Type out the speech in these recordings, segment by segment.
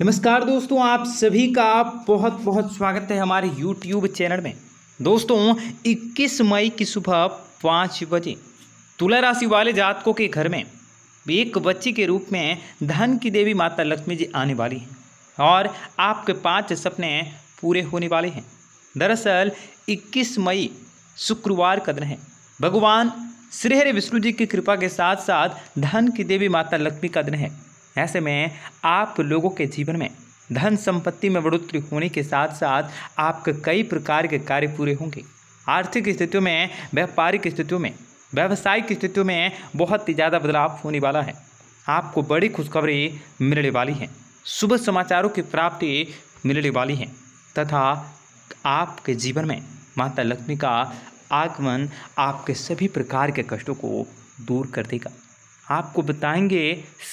नमस्कार दोस्तों आप सभी का बहुत बहुत स्वागत है हमारे यूट्यूब चैनल में दोस्तों 21 मई की सुबह पाँच बजे तुला राशि वाले जातकों के घर में एक बच्चे के रूप में धन की देवी माता लक्ष्मी जी आने वाली हैं और आपके पांच सपने पूरे होने वाले हैं दरअसल 21 मई शुक्रवार का दिन है भगवान श्रीहरे विष्णु जी की कृपा के साथ साथ धन की देवी माता लक्ष्मी का दिन है ऐसे में आप लोगों के जीवन में धन संपत्ति में बढ़ोतरी होने के साथ साथ आपके कई प्रकार के कार्य पूरे होंगे आर्थिक स्थितियों में व्यापारिक स्थितियों में व्यावसायिक स्थितियों में बहुत ही ज़्यादा बदलाव होने वाला है आपको बड़ी खुशखबरी मिलने वाली है शुभ समाचारों की प्राप्ति मिलने वाली है तथा आपके जीवन में माता लक्ष्मी का आगमन आपके सभी प्रकार के कष्टों को दूर कर देगा आपको बताएंगे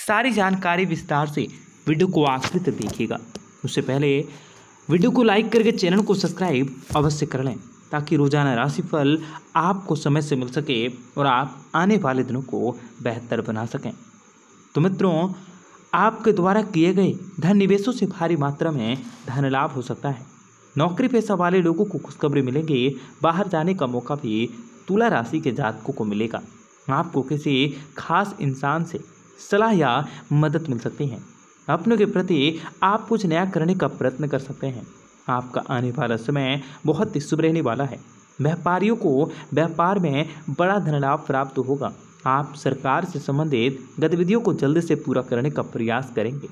सारी जानकारी विस्तार से वीडियो को आखिर तक देखिएगा उससे पहले वीडियो को लाइक करके चैनल को सब्सक्राइब अवश्य कर लें ताकि रोजाना राशिफल आपको समय से मिल सके और आप आने वाले दिनों को बेहतर बना सकें तो मित्रों आपके द्वारा किए गए धन निवेशों से भारी मात्रा में धन लाभ हो सकता है नौकरी पेशा वाले लोगों को खुशखबरी मिलेंगी बाहर जाने का मौका भी तुला राशि के जातकों को मिलेगा आपको किसी खास इंसान से सलाह या मदद मिल सकती है अपनों के प्रति आप कुछ नया करने का प्रयत्न कर सकते हैं आपका आने वाला समय बहुत ही शुभ रहने वाला है व्यापारियों को व्यापार में बड़ा धन लाभ प्राप्त होगा आप सरकार से संबंधित गतिविधियों को जल्द से पूरा करने का प्रयास करेंगे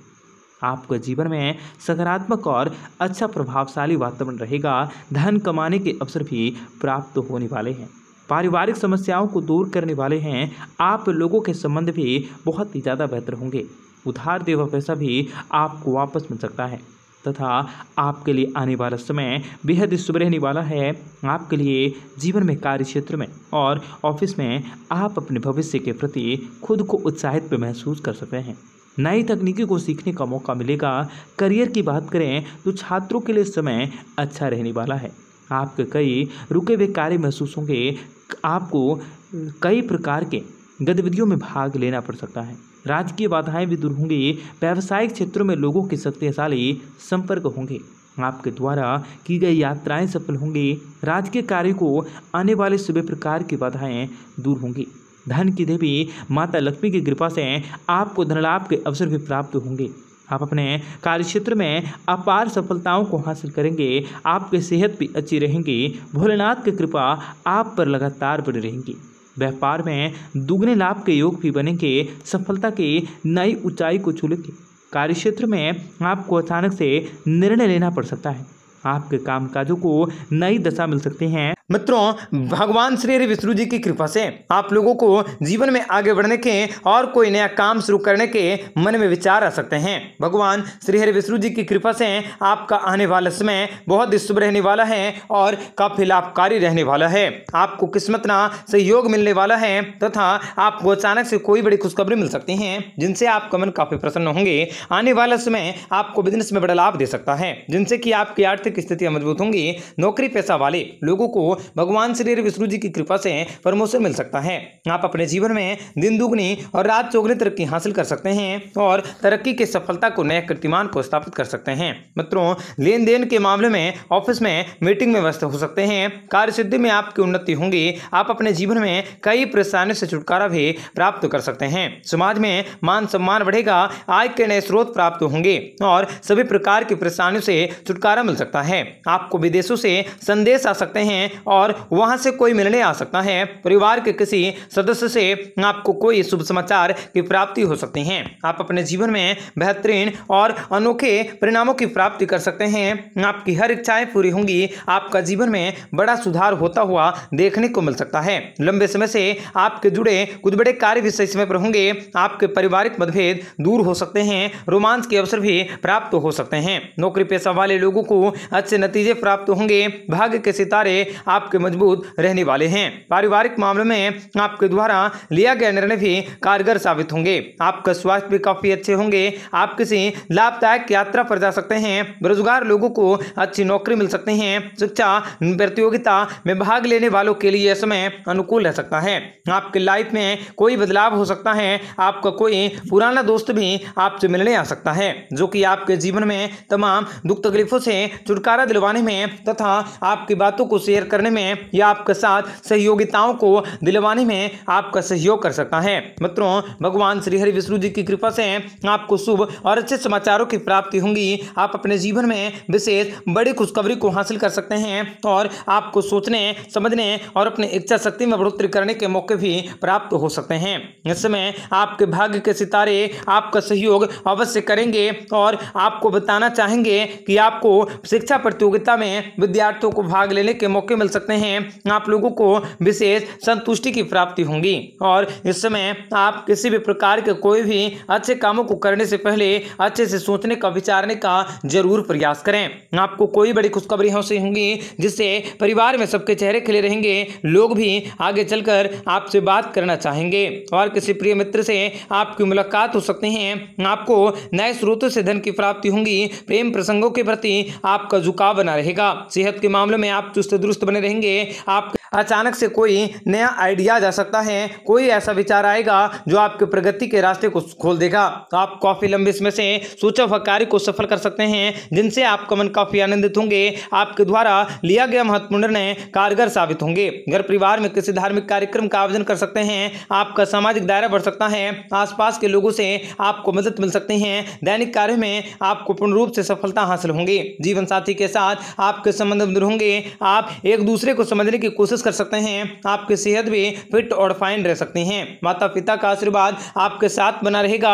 आपका जीवन में सकारात्मक और अच्छा प्रभावशाली वातावरण रहेगा धन कमाने के अवसर भी प्राप्त होने वाले हैं पारिवारिक समस्याओं को दूर करने वाले हैं आप लोगों के संबंध भी बहुत ही ज़्यादा बेहतर होंगे उधार दे हुआ पैसा भी आपको वापस मिल सकता है तथा आपके लिए आने वाला समय बेहद शुभ रहने वाला है आपके लिए जीवन में कार्य क्षेत्र में और ऑफिस में आप अपने भविष्य के प्रति खुद को उत्साहित भी महसूस कर सकते हैं नई तकनीकी को सीखने का मौका मिलेगा करियर की बात करें तो छात्रों के लिए समय अच्छा रहने वाला है आपके कई रुके हुए कार्य महसूस होंगे आपको कई प्रकार के गतिविधियों में भाग लेना पड़ सकता है राजकीय बाधाएं भी दूर होंगी व्यावसायिक क्षेत्रों में लोगों के शक्तिशाली संपर्क होंगे आपके द्वारा की गई यात्राएं सफल होंगी राजकीय कार्य को आने वाले सभी प्रकार की बाधाएं दूर होंगी धन की देवी माता लक्ष्मी की कृपा से आपको धनलाभ के अवसर भी प्राप्त होंगे आप अपने कार्य क्षेत्र में अपार सफलताओं को हासिल करेंगे आपके सेहत भी अच्छी रहेंगी भोलेनाथ की कृपा आप पर लगातार बनी रहेंगी व्यापार में दुगने लाभ के योग भी बनेंगे सफलता की नई ऊंचाई को छूलेंगे कार्यक्षेत्र में आपको अचानक से निर्णय लेना पड़ सकता है आपके कामकाजों को नई दशा मिल सकती है मित्रों भगवान श्री विष्णु जी की कृपा से आप लोगों को जीवन में आगे बढ़ने के और कोई नया काम शुरू करने के मन में विचार आ सकते हैं भगवान श्री हरि विष्णु जी की कृपा से आपका आने वाला समय बहुत ही शुभ रहने वाला है और काफी लाभकारी रहने वाला है आपको किस्मत ना सहयोग मिलने वाला है तथा आपको अचानक से कोई बड़ी खुशखबरी मिल सकती है जिनसे आपका मन काफी प्रसन्न होंगे आने वाला समय आपको बिजनेस में बड़ा लाभ दे सकता है जिनसे कि आपकी आर्थिक स्थितियां मजबूत होंगी नौकरी पैसा वाले लोगों को भगवान श्री विष्णु जी की कृपा से प्रमोशन मिल सकता है आप अपने जीवन में दिन दुगनी और रात चौगनी तरक्की हासिल कर सकते हैं और तरक्की के सफलता को नए कीर्तिमान को स्थापित कर सकते हैं मित्रों लेन देन के मामले में ऑफिस में मीटिंग में व्यस्त हो सकते हैं कार्य सिद्धि में आपकी उन्नति होंगी आप अपने जीवन में कई परेशानियों से छुटकारा भी प्राप्त कर सकते हैं समाज में मान सम्मान बढ़ेगा आय के नए स्रोत प्राप्त होंगे और सभी प्रकार की परेशानियों से छुटकारा मिल सकता है आपको विदेशों से संदेश आ सकते हैं और वहाँ से कोई मिलने आ सकता है परिवार के किसी सदस्य से आपको कोई शुभ समाचार की प्राप्ति हो सकती है आप अपने जीवन में बेहतरीन और अनोखे परिणामों की प्राप्ति कर सकते हैं आपकी हर इच्छाएं पूरी होंगी आपका जीवन में बड़ा सुधार होता हुआ देखने को मिल सकता है लंबे समय से आपके जुड़े कुछ बड़े कार्य भी सही समय पर होंगे आपके पारिवारिक मतभेद दूर हो सकते हैं रोमांस के अवसर भी प्राप्त हो सकते हैं नौकरी पेशा वाले लोगों को अच्छे नतीजे प्राप्त होंगे भाग्य के सितारे आपके मजबूत रहने वाले हैं पारिवारिक मामलों में आपके द्वारा लिया गया निर्णय भी कारगर साबित होंगे आपका स्वास्थ्य भी काफ़ी अच्छे होंगे आप किसी लाभदायक यात्रा पर जा सकते हैं बेरोजगार लोगों को अच्छी नौकरी मिल सकती है शिक्षा प्रतियोगिता में भाग लेने वालों के लिए यह समय अनुकूल रह सकता है आपके लाइफ में कोई बदलाव हो सकता है आपका कोई पुराना दोस्त भी आपसे मिलने आ सकता है जो कि आपके जीवन में तमाम दुख तकलीफों से छुटकारा दिलवाने में तथा आपकी बातों को शेयर करने करने में या आपके साथ सहयोगिताओं को दिलवाने में आपका सहयोग कर सकता है मित्रों भगवान श्री हरि विष्णु जी की कृपा से आपको शुभ और अच्छे समाचारों की प्राप्ति होंगी आप अपने जीवन में विशेष बड़ी खुशखबरी को हासिल कर सकते हैं और आपको सोचने समझने और अपनी इच्छा शक्ति में बढ़ोतरी करने के मौके भी प्राप्त हो सकते हैं इस समय आपके भाग्य के सितारे आपका सहयोग अवश्य करेंगे और आपको बताना चाहेंगे कि आपको शिक्षा प्रतियोगिता में विद्यार्थियों को भाग लेने के मौके मिल सकते हैं आप लोगों को विशेष संतुष्टि की प्राप्ति होगी और इस समय आप किसी भी प्रकार के कोई भी अच्छे कामों को करने से पहले अच्छे से सोचने का विचारने का जरूर प्रयास करें आपको कोई बड़ी खुशखबरी हासिल होंगी जिससे परिवार में सबके चेहरे खिले रहेंगे लोग भी आगे चलकर आपसे बात करना चाहेंगे और किसी प्रिय मित्र से आपकी मुलाकात हो सकते हैं आपको नए स्रोतों से धन की प्राप्ति होंगी प्रेम प्रसंगों के प्रति आपका झुकाव बना रहेगा सेहत के मामले में आप चुस्त दुरुस्त बने रहेंगे आप अचानक से कोई नया आइडिया जा सकता है कोई ऐसा विचार आएगा जो आपके प्रगति के रास्ते को खोल देगा तो आप काफ़ी लंबे समय से सूचक कार्य को सफल कर सकते हैं जिनसे आपका मन काफ़ी आनंदित होंगे आपके द्वारा लिया गया महत्वपूर्ण निर्णय कारगर साबित होंगे घर परिवार में किसी धार्मिक कार्यक्रम का आयोजन कर सकते हैं आपका सामाजिक दायरा बढ़ सकता है आसपास के लोगों से आपको मदद मिल सकती है दैनिक कार्य में आपको पूर्ण रूप से सफलता हासिल होंगे जीवन साथी के साथ आपके संबंध होंगे आप एक दूसरे दूसरे को समझने की कोशिश कर सकते हैं आपकी सेहत भी फिट और फाइन रह सकते हैं माता पिता का आशीर्वाद आपके साथ बना रहेगा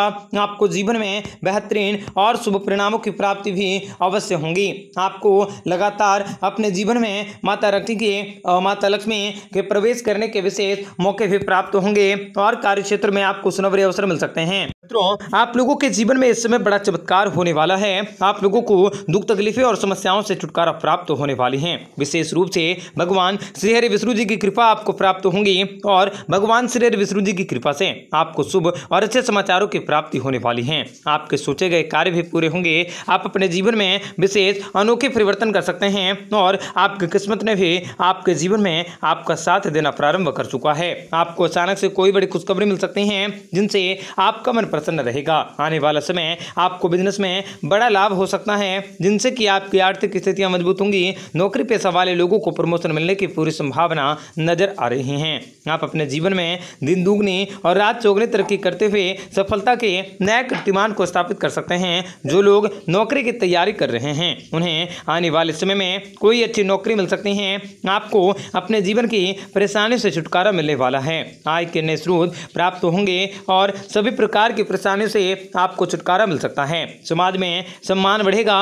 आपको जीवन में बेहतरीन और शुभ परिणामों की प्राप्ति भी अवश्य होंगी आपको लगातार अपने जीवन में माता रक्ति के और माता लक्ष्मी के प्रवेश करने के विशेष मौके भी प्राप्त होंगे और कार्य क्षेत्र में आपको सुनवरे अवसर मिल सकते हैं मित्रों आप लोगों के जीवन में इस समय बड़ा चमत्कार होने वाला है आप लोगों को दुख तकलीफें और समस्याओं से छुटकारा प्राप्त होने वाली है विशेष रूप से भगवान श्रीहरि विष्णु जी की कृपा आपको प्राप्त होंगी और भगवान श्रीहरि विष्णु जी की कृपा से आपको शुभ और अच्छे समाचारों की प्राप्ति होने वाली है आपके सोचे गए कार्य भी पूरे होंगे आप अपने जीवन में विशेष अनोखे परिवर्तन कर सकते हैं और आपकी किस्मत ने भी आपके जीवन में आपका साथ देना प्रारंभ कर चुका है आपको अचानक से कोई बड़ी खुशखबरी मिल सकती है जिनसे आपका मन प्रसन्न रहेगा आने वाला समय आपको बिजनेस में बड़ा लाभ हो सकता है जिनसे कि आपकी आर्थिक स्थितियां मजबूत होंगी नौकरी पेशा वाले लोगों को प्रमोशन प्रोत्साहन मिलने की पूरी संभावना नजर आ रही है आप अपने जीवन में दिन दुगनी और रात चौगनी तरक्की करते हुए सफलता के नए कीर्तिमान को स्थापित कर सकते हैं जो लोग नौकरी की तैयारी कर रहे हैं उन्हें आने वाले समय में कोई अच्छी नौकरी मिल सकती है आपको अपने जीवन की परेशानियों से छुटकारा मिलने वाला है आय के नए स्रोत प्राप्त होंगे और सभी प्रकार की परेशानियों से आपको छुटकारा मिल सकता है समाज में सम्मान बढ़ेगा